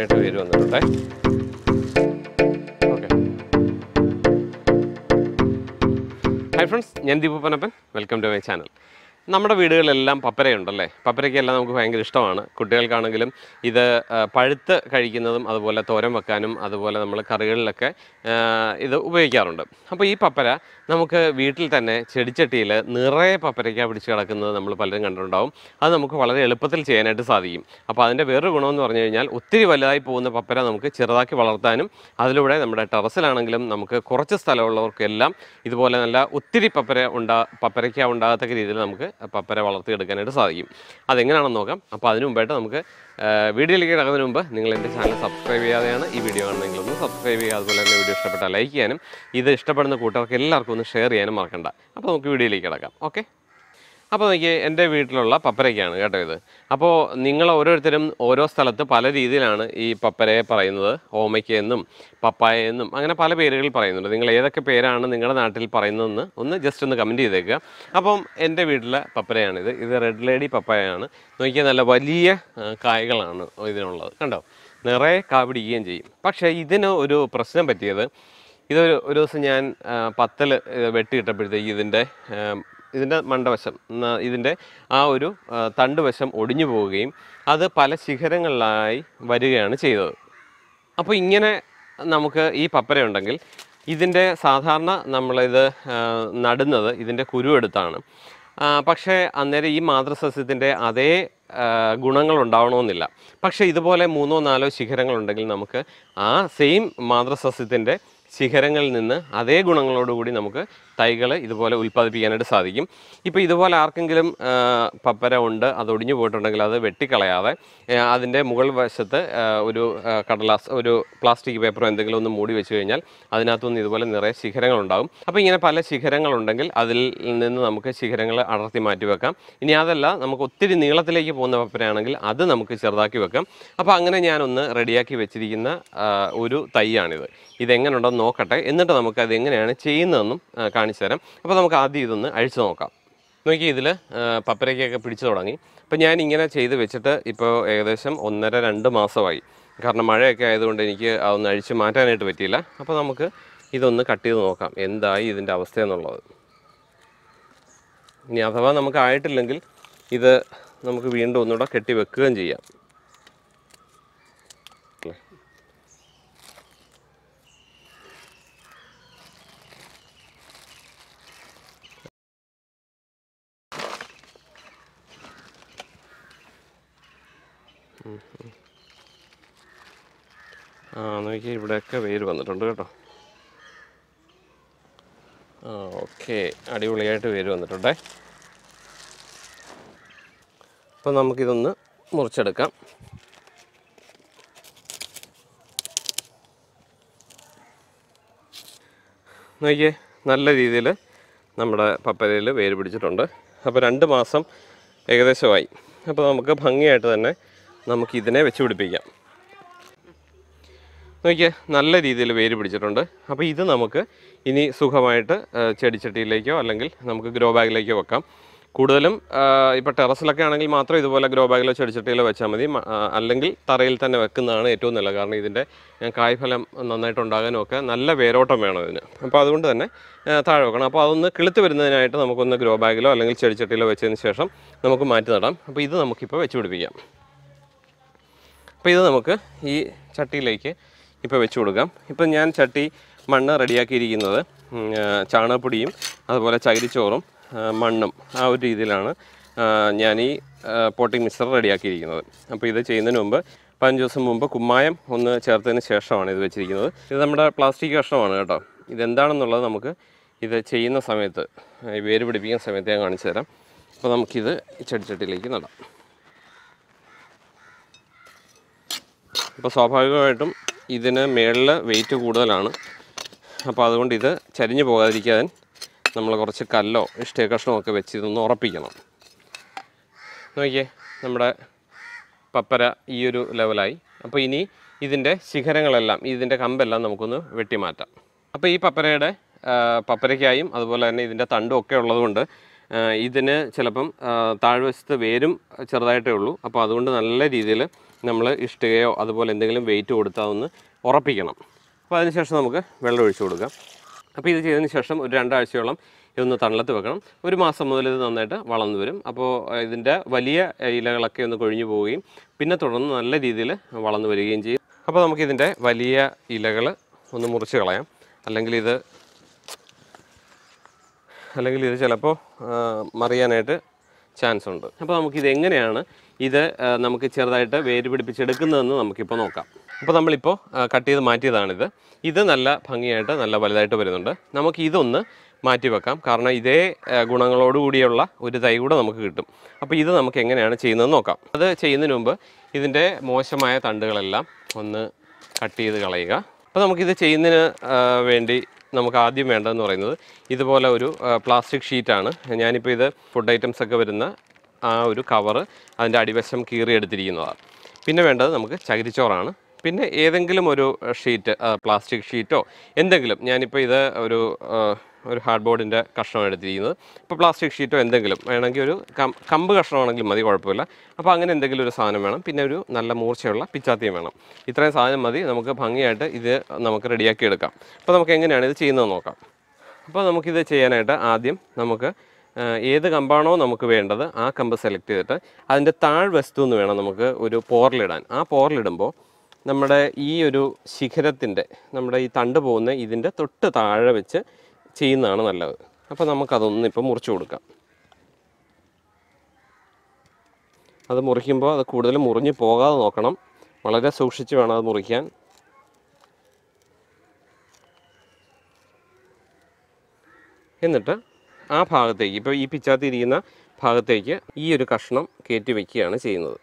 ആയിട്ട് പേര് വന്നിട്ടുണ്ടേ okay hi friends ഞാൻ Deepa Panappan welcome to my channel നമ്മുടെ വീടുകളിലെല്ലാം പപ്പരയുണ്ടല്ലേ പപ്പരയ്ക്കെല്ലാം നമുക്ക് ഭയങ്കര ഇഷ്ടമാണ് കുട്ടികൾക്കാണെങ്കിലും ഇത് പഴുത്ത് കഴിക്കുന്നതും അതുപോലെ തോരൻ വെക്കാനും അതുപോലെ നമ്മൾ കറികളിലൊക്കെ ഇത് ഉപയോഗിക്കാറുണ്ട് അപ്പോൾ ഈ പപ്പര നമുക്ക് വീട്ടിൽ തന്നെ ചെടിച്ചട്ടിയിൽ നിറയെ പപ്പരയ്ക്ക പിടിച്ച് കിടക്കുന്നത് നമ്മൾ പലരും കണ്ടിട്ടുണ്ടാവും അത് നമുക്ക് വളരെ എളുപ്പത്തിൽ ചെയ്യാനായിട്ട് സാധിക്കും അപ്പോൾ അതിൻ്റെ വേറൊരു ഗുണമെന്ന് പറഞ്ഞു കഴിഞ്ഞാൽ ഒത്തിരി വലുതായി പോകുന്ന പപ്പര നമുക്ക് ചെറുതാക്കി വളർത്താനും അതിലൂടെ നമ്മുടെ ടെറസിലാണെങ്കിലും നമുക്ക് കുറച്ച് സ്ഥലമുള്ളവർക്കെല്ലാം ഇതുപോലെ നല്ല ഒത്തിരി പപ്പര ഉണ്ടാ പപ്പരയ്ക്ക ഉണ്ടാകത്തക്ക രീതിയിൽ നമുക്ക് പപ്പരെ വളർത്തിയെടുക്കാനായിട്ട് സാധിക്കും അതെങ്ങനെയാണെന്ന് നോക്കാം അപ്പോൾ അതിനു മുമ്പായിട്ട് നമുക്ക് വീഡിയോയിലേക്ക് ഇടങ്ങുന്നതിന് മുമ്പ് നിങ്ങൾ എൻ്റെ ചാനൽ സബ്സ്ക്രൈബ് ചെയ്യാതെയാണ് ഈ വീഡിയോ കാണുന്നതെങ്കിലൊന്ന് സബ്സ്ക്രൈബ് ചെയ്യുക അതുപോലെ തന്നെ വീഡിയോ ഇഷ്ടപ്പെട്ടാൽ ലൈക്ക് ചെയ്യാനും ഇത് ഇഷ്ടപ്പെടുന്ന കൂട്ടുകാർക്ക് എല്ലാവർക്കും ഒന്ന് ഷെയർ ചെയ്യാനും മറക്കണ്ട അപ്പോൾ നമുക്ക് വീഡിയോയിലേക്ക് ഇടക്കാം ഓക്കെ അപ്പോൾ എനിക്ക് എൻ്റെ വീട്ടിലുള്ള പപ്പരയ്ക്കാണ് കേട്ടോ ഇത് അപ്പോൾ നിങ്ങൾ ഓരോരുത്തരും ഓരോ സ്ഥലത്ത് പല രീതിയിലാണ് ഈ പപ്പരയെ പറയുന്നത് ഓമയ്ക്ക എന്നും പപ്പായ എന്നും അങ്ങനെ പല പേരുകളിൽ പറയുന്നുണ്ട് നിങ്ങൾ ഏതൊക്കെ പേരാണ് നിങ്ങളുടെ നാട്ടിൽ പറയുന്നതെന്ന് ഒന്ന് ജസ്റ്റ് ഒന്ന് കമൻറ്റ് ചെയ്തേക്കുക അപ്പം എൻ്റെ വീട്ടിലെ പപ്പരയാണിത് ഇത് റെഡ് ലേഡി പപ്പായയാണ് നോക്കിയാൽ നല്ല വലിയ കായകളാണ് ഇതിനുള്ളത് കണ്ടോ നിറയെ കാവിടിക്കുകയും ചെയ്യും പക്ഷേ ഇതിന് ഒരു പ്രശ്നം പറ്റിയത് ഇതൊരു ഒരു ദിവസം ഞാൻ പത്തൽ വെട്ടിയിട്ടപ്പോഴത്തേക്ക് ഇതിൻ്റെ ഇതിൻ്റെ മണ്ടവശം ഇതിൻ്റെ ആ ഒരു തണ്ടുവശം ഒടിഞ്ഞു പോവുകയും അത് പല ശിഖരങ്ങളിലായി വരികയാണ് ചെയ്തത് അപ്പോൾ ഇങ്ങനെ നമുക്ക് ഈ പപ്പരയുണ്ടെങ്കിൽ ഇതിൻ്റെ സാധാരണ നമ്മളിത് നടുന്നത് ഇതിൻ്റെ കുരുവെടുത്താണ് പക്ഷേ അന്നേരം ഈ മാതൃസസ്യത്തിൻ്റെ അതേ ഗുണങ്ങൾ ഉണ്ടാവണമെന്നില്ല പക്ഷേ ഇതുപോലെ മൂന്നോ നാലോ ശിഖരങ്ങളുണ്ടെങ്കിൽ നമുക്ക് ആ സെയിം മാതൃസസ്യത്തിൻ്റെ ശിഖരങ്ങളിൽ നിന്ന് അതേ ഗുണങ്ങളോടുകൂടി നമുക്ക് തൈകൾ ഇതുപോലെ ഉൽപ്പാദിപ്പിക്കാനായിട്ട് സാധിക്കും ഇപ്പോൾ ഇതുപോലെ ആർക്കെങ്കിലും പപ്പര ഉണ്ട് അത് ഒടിഞ്ഞു പോയിട്ടുണ്ടെങ്കിൽ അത് വെട്ടിക്കളയാതെ അതിൻ്റെ മുകൾ വശത്ത് ഒരു കടലാസ് ഒരു പ്ലാസ്റ്റിക് പേപ്പറോ എന്തെങ്കിലും ഒന്ന് മൂടി വെച്ച് കഴിഞ്ഞാൽ അതിനകത്തുനിന്ന് ഇതുപോലെ നിറയെ ശിഖരങ്ങളുണ്ടാകും അപ്പോൾ ഇങ്ങനെ പല ശിഖരങ്ങളുണ്ടെങ്കിൽ അതിൽ നിന്ന് നമുക്ക് ശിഖരങ്ങൾ അടർത്തി മാറ്റി വെക്കാം ഇനി അതല്ല നമുക്ക് ഒത്തിരി നീളത്തിലേക്ക് പോകുന്ന പപ്പരയാണെങ്കിൽ അത് നമുക്ക് ചെറുതാക്കി വെക്കാം അപ്പോൾ അങ്ങനെ ഞാനൊന്ന് റെഡിയാക്കി വെച്ചിരിക്കുന്ന ഒരു തൈയാണിത് ഇതെങ്ങനെയുണ്ടെന്ന് നോക്കട്ടെ എന്നിട്ട് നമുക്ക് അത് എങ്ങനെയാണ് ചെയ്യുന്നതെന്നും കാണിക്കാം കാണിച്ചു തരാം അപ്പോൾ നമുക്ക് ആദ്യം ഇതൊന്ന് അഴിച്ചു നോക്കാം നോക്കി ഇതിൽ പപ്പരയ്ക്കൊക്കെ പിടിച്ചു തുടങ്ങി അപ്പം ഞാൻ ഇങ്ങനെ ചെയ്ത് വെച്ചിട്ട് ഇപ്പോൾ ഏകദേശം ഒന്നര രണ്ട് മാസമായി കാരണം മഴയൊക്കെ ആയതുകൊണ്ട് എനിക്ക് അതൊന്ന് അഴിച്ച് മാറ്റാനായിട്ട് പറ്റിയില്ല അപ്പോൾ നമുക്ക് ഇതൊന്ന് കട്ട് ചെയ്ത് നോക്കാം എന്തായി ഇതിൻ്റെ അവസ്ഥ എന്നുള്ളത് ഇനി അഥവാ നമുക്ക് ആയിട്ടില്ലെങ്കിൽ ഇത് നമുക്ക് വീണ്ടും ഒന്നുകൂടെ കെട്ടി വെക്കുകയും ചെയ്യാം ആ നോക്കി ഇവിടെയൊക്കെ വെയിൽ വന്നിട്ടുണ്ട് കേട്ടോ ആ ഓക്കെ അടിപൊളിയായിട്ട് വെയിൽ വന്നിട്ടുണ്ടേ അപ്പം നമുക്കിതൊന്ന് മുറിച്ചെടുക്കാം നോക്കിയേ നല്ല രീതിയിൽ നമ്മുടെ പപ്പരയിൽ വേര് പിടിച്ചിട്ടുണ്ട് അപ്പോൾ രണ്ട് മാസം ഏകദേശമായി അപ്പോൾ നമുക്ക് ഭംഗിയായിട്ട് തന്നെ നമുക്ക് ഇതിനെ വെച്ച് പിടിപ്പിക്കാം നോക്കിയേ നല്ല രീതിയിൽ വേര് പിടിച്ചിട്ടുണ്ട് അപ്പോൾ ഇത് നമുക്ക് ഇനി സുഖമായിട്ട് ചെടിച്ചട്ടിയിലേക്കോ അല്ലെങ്കിൽ നമുക്ക് ഗ്രോ ബാഗിലേക്കോ വെക്കാം കൂടുതലും ഇപ്പോൾ ടെറസിലൊക്കെ ആണെങ്കിൽ മാത്രം ഇതുപോലെ ഗ്രോ ബാഗിലോ ചെടിച്ചട്ടിയിലോ വെച്ചാൽ മതി അല്ലെങ്കിൽ തറയിൽ തന്നെ വെക്കുന്നതാണ് ഏറ്റവും നല്ലത് കാരണം ഇതിൻ്റെ കായ്ഫലം നന്നായിട്ട് ഉണ്ടാകാനുമൊക്കെ നല്ല വേരോട്ടം വേണം ഇതിന് അപ്പോൾ അതുകൊണ്ട് തന്നെ താഴെ വെക്കണം അപ്പോൾ അതൊന്ന് കിളുത്ത് വരുന്നതിനായിട്ട് നമുക്കൊന്ന് ഗ്രോ ബാഗിലോ അല്ലെങ്കിൽ ചെടിച്ചട്ടിയിലോ വെച്ചതിന് ശേഷം നമുക്ക് മാറ്റി നടാം അപ്പോൾ ഇത് നമുക്കിപ്പോൾ വെച്ച് പിടിപ്പിക്കാം അപ്പോൾ ഇത് നമുക്ക് ഈ ചട്ടിയിലേക്ക് ഇപ്പോൾ വെച്ച് കൊടുക്കാം ഇപ്പം ഞാൻ ചട്ടി മണ്ണ് റെഡിയാക്കിയിരിക്കുന്നത് ചാണകപ്പൊടിയും അതുപോലെ ചകിരിച്ചോറും മണ്ണും ആ ഒരു രീതിയിലാണ് ഞാൻ ഈ പോട്ടിംഗ് മിക്സർ റെഡിയാക്കിയിരിക്കുന്നത് അപ്പോൾ ഇത് ചെയ്യുന്നതിന് മുമ്പ് പതിനഞ്ച് ദിവസം മുമ്പ് കുമ്മായം ഒന്ന് ചേർത്തതിന് ശേഷമാണ് ഇത് വെച്ചിരിക്കുന്നത് ഇത് നമ്മുടെ പ്ലാസ്റ്റിക് കഷ്ണമാണ് കേട്ടോ ഇതെന്താണെന്നുള്ളത് നമുക്ക് ഇത് ചെയ്യുന്ന സമയത്ത് വേര് പിടിപ്പിക്കുന്ന സമയത്ത് ഞാൻ കാണിച്ചു തരാം അപ്പോൾ നമുക്കിത് ചെടിച്ചട്ടിയിലേക്ക് നടാം അപ്പോൾ സ്വാഭാവികമായിട്ടും ഇതിന് മേളിൽ വെയിറ്റ് കൂടുതലാണ് അപ്പോൾ അതുകൊണ്ട് ഇത് ചരിഞ്ഞു പോകാതിരിക്കാൻ നമ്മൾ കുറച്ച് കല്ലോ ഇഷ്ടേ ഒക്കെ വെച്ച് ഇതൊന്ന് ഉറപ്പിക്കണം നോക്കിയേ നമ്മുടെ പപ്പര ഈ ഒരു ലെവലായി അപ്പോൾ ഇനി ഇതിൻ്റെ ശിഖരങ്ങളെല്ലാം ഇതിൻ്റെ കമ്പെല്ലാം നമുക്കൊന്ന് വെട്ടിമാറ്റാം അപ്പോൾ ഈ പപ്പരയുടെ പപ്പരയ്ക്കായും അതുപോലെ തന്നെ ഇതിൻ്റെ തണ്ടും ഒക്കെ ഉള്ളതുകൊണ്ട് ഇതിന് ചിലപ്പം താഴ്വശത്ത് വേരും ചെറുതായിട്ടേ ഉള്ളൂ അപ്പോൾ അതുകൊണ്ട് നല്ല രീതിയിൽ നമ്മൾ ഇഷ്ടികയോ അതുപോലെ എന്തെങ്കിലും വെയിറ്റ് കൊടുത്താൽ ഒന്ന് ഉറപ്പിക്കണം അപ്പോൾ അതിനുശേഷം നമുക്ക് വെള്ളം ഒഴിച്ചു കൊടുക്കാം അപ്പോൾ ഇത് ചെയ്തതിന് ശേഷം ഒരു രണ്ടാഴ്ചയോളം ഇതൊന്ന് തണലത്ത് വെക്കണം ഒരു മാസം മുതൽ ഇത് നന്നായിട്ട് വളർന്നു വരും അപ്പോൾ ഇതിൻ്റെ വലിയ ഇലകളൊക്കെ ഒന്ന് കൊഴിഞ്ഞു പോവുകയും പിന്നെ തുടർന്ന് നല്ല രീതിയിൽ വളർന്നു വരികയും ചെയ്യും അപ്പോൾ നമുക്കിതിൻ്റെ വലിയ ഇലകൾ ഒന്ന് മുറിച്ച് കളയാം അല്ലെങ്കിൽ ഇത് അല്ലെങ്കിൽ ഇത് ചിലപ്പോൾ മറിയാനായിട്ട് ചാൻസ് ഉണ്ട് അപ്പോൾ നമുക്കിത് എങ്ങനെയാണ് ഇത് നമുക്ക് ചെറുതായിട്ട് വേര് പിടിപ്പിച്ചെടുക്കുന്നതെന്ന് നമുക്കിപ്പോൾ നോക്കാം അപ്പോൾ നമ്മളിപ്പോൾ കട്ട് ചെയ്ത് മാറ്റിയതാണിത് ഇത് നല്ല ഭംഗിയായിട്ട് നല്ല വലുതായിട്ട് വരുന്നുണ്ട് നമുക്ക് ഇതൊന്ന് മാറ്റി വെക്കാം കാരണം ഇതേ ഗുണങ്ങളോടുകൂടിയുള്ള ഒരു തൈ കൂടെ നമുക്ക് കിട്ടും അപ്പോൾ ഇത് നമുക്ക് എങ്ങനെയാണ് ചെയ്യുന്നതെന്ന് നോക്കാം അത് ചെയ്യുന്നതിന് മുമ്പ് ഇതിൻ്റെ മോശമായ തണ്ടുകളെല്ലാം ഒന്ന് കട്ട് ചെയ്ത് കളയുക അപ്പോൾ നമുക്കിത് ചെയ്യുന്നതിന് വേണ്ടി നമുക്ക് ആദ്യം വേണ്ടതെന്ന് പറയുന്നത് ഇതുപോലെ ഒരു പ്ലാസ്റ്റിക് ഷീറ്റാണ് ഞാനിപ്പോൾ ഇത് ഫുഡ് ഐറ്റംസ് ഒക്കെ വരുന്ന ആ ഒരു കവറ് അതിൻ്റെ അടിവശം കീറിയെടുത്തിരിക്കുന്നതാണ് പിന്നെ വേണ്ടത് നമുക്ക് ചകിരിച്ചോറാണ് പിന്നെ ഏതെങ്കിലും ഒരു ഷീറ്റ് പ്ലാസ്റ്റിക് ഷീറ്റോ എന്തെങ്കിലും ഞാനിപ്പോൾ ഇത് ഒരു ഒരു ഹാർഡ് ബോർഡിൻ്റെ കഷ്ണം എടുത്തിരിക്കുന്നത് ഇപ്പോൾ പ്ലാസ്റ്റിക് ഷീറ്റോ എന്തെങ്കിലും വേണമെങ്കിൽ ഒരു കമ്പ് കഷ്ണമാണെങ്കിലും മതി കുഴപ്പമില്ല അപ്പോൾ അങ്ങനെ എന്തെങ്കിലും ഒരു സാധനം വേണം പിന്നെ ഒരു നല്ല മൂർച്ചയുള്ള പിച്ചാത്തിയും വേണം ഇത്രയും സാധനം മതി നമുക്ക് ഭംഗിയായിട്ട് ഇത് നമുക്ക് റെഡിയാക്കി എടുക്കാം അപ്പോൾ നമുക്ക് എങ്ങനെയാണ് ഇത് ചെയ്യുന്നത് നോക്കാം അപ്പോൾ നമുക്കിത് ചെയ്യാനായിട്ട് ആദ്യം നമുക്ക് ഏത് കമ്പാണോ നമുക്ക് വേണ്ടത് ആ കമ്പ് സെലക്ട് ചെയ്തിട്ട് അതിൻ്റെ വസ്തു എന്ന് വേണം നമുക്ക് ഒരു പോറിലിടാൻ ആ പോറിലിടുമ്പോൾ നമ്മുടെ ഈ ഒരു ശിഖരത്തിൻ്റെ നമ്മുടെ ഈ തണ്ട് പോകുന്ന ഇതിൻ്റെ തൊട്ട് താഴെ വെച്ച് ചെയ്യുന്നതാണ് നല്ലത് അപ്പോൾ നമുക്കതൊന്നും ഇപ്പോൾ മുറിച്ചു കൊടുക്കാം അത് മുറിക്കുമ്പോൾ അത് കൂടുതൽ മുറിഞ്ഞ് പോകാതെ നോക്കണം വളരെ സൂക്ഷിച്ച് വേണം അത് മുറിക്കാൻ എന്നിട്ട് ആ ഭാഗത്തേക്ക് ഇപ്പോൾ ഈ പിച്ചാത്തിരിക്കുന്ന ഭാഗത്തേക്ക് ഈ ഒരു കഷ്ണം കയറ്റി വയ്ക്കുകയാണ് ചെയ്യുന്നത്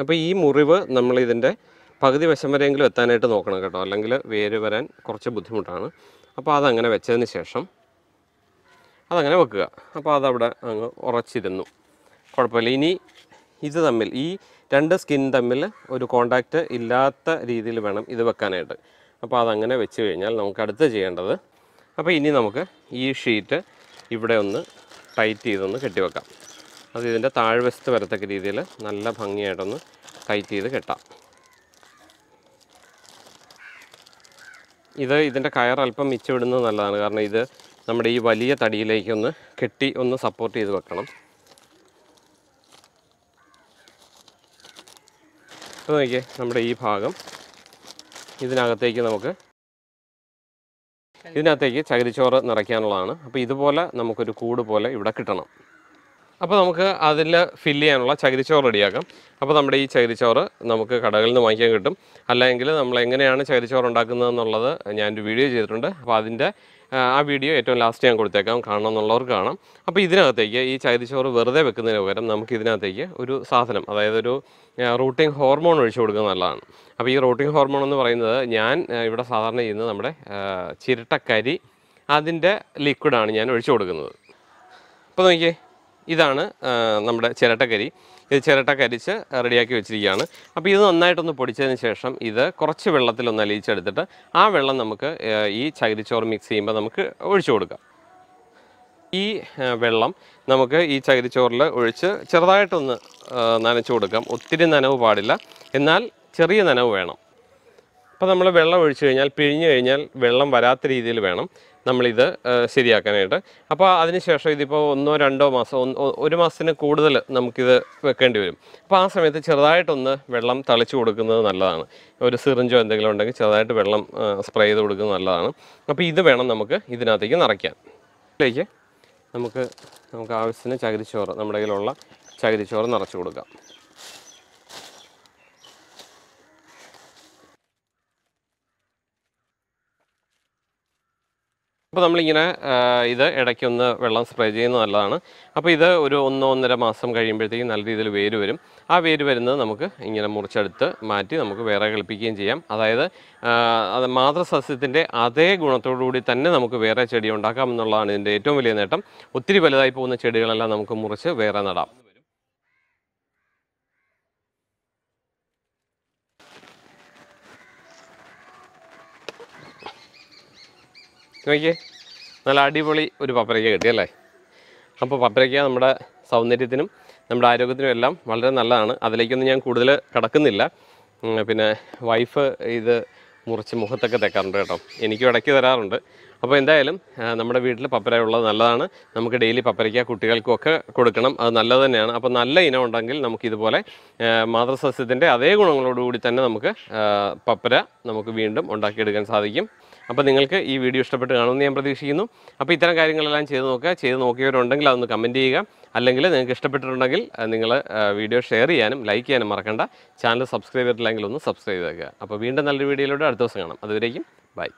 അപ്പോൾ ഈ മുറിവ് നമ്മളിതിൻ്റെ പകുതി വശം വരെയെങ്കിലും എത്താനായിട്ട് നോക്കണം കേട്ടോ അല്ലെങ്കിൽ വേര് വരാൻ കുറച്ച് ബുദ്ധിമുട്ടാണ് അപ്പോൾ അതങ്ങനെ വെച്ചതിന് ശേഷം അതങ്ങനെ വെക്കുക അപ്പോൾ അതവിടെ അങ്ങ് ഉറച്ചിരുന്നു കുഴപ്പമില്ല ഇനി ഇത് തമ്മിൽ ഈ രണ്ട് സ്കിൻ തമ്മിൽ ഒരു കോണ്ടാക്റ്റ് ഇല്ലാത്ത രീതിയിൽ വേണം ഇത് വെക്കാനായിട്ട് അപ്പോൾ അതങ്ങനെ വെച്ച് കഴിഞ്ഞാൽ നമുക്ക് അടുത്ത് ചെയ്യേണ്ടത് അപ്പോൾ ഇനി നമുക്ക് ഈ ഷീറ്റ് ഇവിടെ ഒന്ന് ടൈറ്റ് ചെയ്തൊന്ന് കെട്ടിവെക്കാം അത് ഇതിൻ്റെ താഴ്വശത്ത് വരത്തക്ക രീതിയിൽ നല്ല ഭംഗിയായിട്ടൊന്ന് ടൈറ്റ് ചെയ്ത് കെട്ടാം ഇത് ഇതിൻ്റെ കയർ അല്പം മിച്ചവിടുന്നത് നല്ലതാണ് കാരണം ഇത് നമ്മുടെ ഈ വലിയ തടിയിലേക്കൊന്ന് കെട്ടി ഒന്ന് സപ്പോർട്ട് ചെയ്ത് വെക്കണം അപ്പോൾ നോക്കിയേ നമ്മുടെ ഈ ഭാഗം ഇതിനകത്തേക്ക് നമുക്ക് ഇതിനകത്തേക്ക് ചകിരിച്ചോറ് നിറയ്ക്കാനുള്ളതാണ് അപ്പോൾ ഇതുപോലെ നമുക്കൊരു കൂട് പോലെ ഇവിടെ കിട്ടണം അപ്പോൾ നമുക്ക് അതിൽ ഫില്ല് ചെയ്യാനുള്ള ചകിരിച്ചോറ് റെഡിയാക്കാം അപ്പോൾ നമ്മുടെ ഈ ചകിരിച്ചോറ് നമുക്ക് കടകളിൽ നിന്ന് വാങ്ങിക്കാൻ കിട്ടും അല്ലെങ്കിൽ നമ്മൾ എങ്ങനെയാണ് ചകിരിച്ചോറ് ഉണ്ടാക്കുന്നതെന്നുള്ളത് ഞാനൊരു വീഡിയോ ചെയ്തിട്ടുണ്ട് അപ്പോൾ അതിൻ്റെ ആ വീഡിയോ ഏറ്റവും ലാസ്റ്റ് ഞാൻ കൊടുത്തേക്കാം എന്നുള്ളവർക്ക് കാണാം അപ്പോൾ ഇതിനകത്തേക്ക് ഈ ചകിരിച്ചോറ് വെറുതെ വെക്കുന്നതിന് പകരം നമുക്ക് ഇതിനകത്തേക്ക് ഒരു സാധനം അതായത് ഒരു റൂട്ടിംഗ് ഹോർമോൺ ഒഴിച്ചു കൊടുക്കുന്നത് നല്ലതാണ് അപ്പോൾ ഈ റൂട്ടിംഗ് ഹോർമോൺ എന്ന് പറയുന്നത് ഞാൻ ഇവിടെ സാധാരണ ചെയ്യുന്നത് നമ്മുടെ ചിരട്ടക്കരി അതിൻ്റെ ലിക്വിഡാണ് ഞാൻ ഒഴിച്ചു കൊടുക്കുന്നത് അപ്പോൾ നോക്കിയേ ഇതാണ് നമ്മുടെ ചിരട്ടക്കരി ഇത് ചിരട്ട കരിച്ച് റെഡിയാക്കി വെച്ചിരിക്കുകയാണ് അപ്പോൾ ഇത് നന്നായിട്ടൊന്ന് പൊടിച്ചതിന് ശേഷം ഇത് കുറച്ച് വെള്ളത്തിലൊന്ന് അലിയിച്ചെടുത്തിട്ട് ആ വെള്ളം നമുക്ക് ഈ ചകിരിച്ചോറ് മിക്സ് ചെയ്യുമ്പോൾ നമുക്ക് ഒഴിച്ചു കൊടുക്കാം ഈ വെള്ളം നമുക്ക് ഈ ചകിരിച്ചോറിൽ ഒഴിച്ച് ചെറുതായിട്ടൊന്ന് നനച്ചു കൊടുക്കാം ഒത്തിരി നനവ് പാടില്ല എന്നാൽ ചെറിയ നനവ് വേണം അപ്പോൾ നമ്മൾ വെള്ളം ഒഴിച്ചു കഴിഞ്ഞാൽ പിഴിഞ്ഞു കഴിഞ്ഞാൽ വെള്ളം വരാത്ത രീതിയിൽ വേണം നമ്മളിത് ശരിയാക്കാനായിട്ട് അപ്പോൾ അതിനുശേഷം ഇതിപ്പോൾ ഒന്നോ രണ്ടോ മാസം ഒരു മാസത്തിന് കൂടുതൽ നമുക്കിത് വെക്കേണ്ടി വരും അപ്പോൾ ആ സമയത്ത് ചെറുതായിട്ടൊന്ന് വെള്ളം തളിച്ചു കൊടുക്കുന്നത് നല്ലതാണ് ഒരു സിറിഞ്ചോ എന്തെങ്കിലും ഉണ്ടെങ്കിൽ ചെറുതായിട്ട് വെള്ളം സ്പ്രേ ചെയ്ത് കൊടുക്കുന്നത് നല്ലതാണ് അപ്പോൾ ഇത് വേണം നമുക്ക് ഇതിനകത്തേക്ക് നിറയ്ക്കാൻ ഇതിലേക്ക് നമുക്ക് നമുക്ക് ആവശ്യത്തിന് ചകിരിച്ചോറ് നമ്മുടെ കയ്യിലുള്ള ചകിരിച്ചോറ് നിറച്ച് കൊടുക്കാം അപ്പോൾ നമ്മളിങ്ങനെ ഇത് ഇടയ്ക്കൊന്ന് വെള്ളം സ്പ്രേ ചെയ്യുന്നത് നല്ലതാണ് അപ്പോൾ ഇത് ഒരു ഒന്നോ ഒന്നര മാസം കഴിയുമ്പോഴത്തേക്കും നല്ല രീതിയിൽ വേര് വരും ആ വേര് വരുന്നത് നമുക്ക് ഇങ്ങനെ മുറിച്ചെടുത്ത് മാറ്റി നമുക്ക് വേറെ കളിപ്പിക്കുകയും ചെയ്യാം അതായത് അത് മാതൃസസ്യത്തിൻ്റെ അതേ ഗുണത്തോടുകൂടി തന്നെ നമുക്ക് വേറെ ചെടി ഉണ്ടാക്കാം എന്നുള്ളതാണ് ഇതിൻ്റെ ഏറ്റവും വലിയ നേട്ടം ഒത്തിരി വലുതായി പോകുന്ന ചെടികളെല്ലാം നമുക്ക് മുറിച്ച് വേറെ നടാം നോക്കിയേ നല്ല അടിപൊളി ഒരു പപ്പരയ്ക്ക അല്ലേ അപ്പോൾ പപ്പരയ്ക്ക നമ്മുടെ സൗന്ദര്യത്തിനും നമ്മുടെ ആരോഗ്യത്തിനും എല്ലാം വളരെ നല്ലതാണ് അതിലേക്കൊന്നും ഞാൻ കൂടുതൽ കടക്കുന്നില്ല പിന്നെ വൈഫ് ഇത് മുറിച്ച് മുഖത്തൊക്കെ തെക്കാറുണ്ട് കേട്ടോ എനിക്കും ഇടയ്ക്ക് തരാറുണ്ട് അപ്പോൾ എന്തായാലും നമ്മുടെ വീട്ടിൽ പപ്പര ഉള്ളത് നല്ലതാണ് നമുക്ക് ഡെയിലി പപ്പരയ്ക്ക കുട്ടികൾക്കൊക്കെ കൊടുക്കണം അത് നല്ലത് തന്നെയാണ് അപ്പോൾ നല്ല ഇനം ഉണ്ടെങ്കിൽ നമുക്കിതുപോലെ മാതൃസസ്യത്തിൻ്റെ അതേ ഗുണങ്ങളോടുകൂടി തന്നെ നമുക്ക് പപ്പര നമുക്ക് വീണ്ടും ഉണ്ടാക്കിയെടുക്കാൻ സാധിക്കും അപ്പോൾ നിങ്ങൾക്ക് ഈ വീഡിയോ ഇഷ്ടപ്പെട്ട് കാണുമെന്ന് ഞാൻ പ്രതീക്ഷിക്കുന്നു അപ്പോൾ ഇത്തരം കാര്യങ്ങളെല്ലാം ചെയ്ത് നോക്കുക ചെയ്ത് നോക്കിയവരുണ്ടെങ്കിൽ അതൊന്ന് കമൻറ്റ് ചെയ്യുക അല്ലെങ്കിൽ നിങ്ങൾക്ക് ഇഷ്ടപ്പെട്ടിട്ടുണ്ടെങ്കിൽ നിങ്ങൾ വീഡിയോ ഷെയർ ചെയ്യാനും ലൈക്ക് ചെയ്യാനും മറക്കണ്ട ചാനൽ സബ്സ്ക്രൈബ് ചെയ്തിട്ടില്ലെങ്കിൽ ഒന്ന് സബ്സ്ക്രൈബ് ചെയ്തേക്കുക അപ്പോൾ വീണ്ടും നല്ലൊരു വീഡിയോയിലൂടെ അടുത്ത ദിവസം കാണാം അതുവരേക്കും ബൈ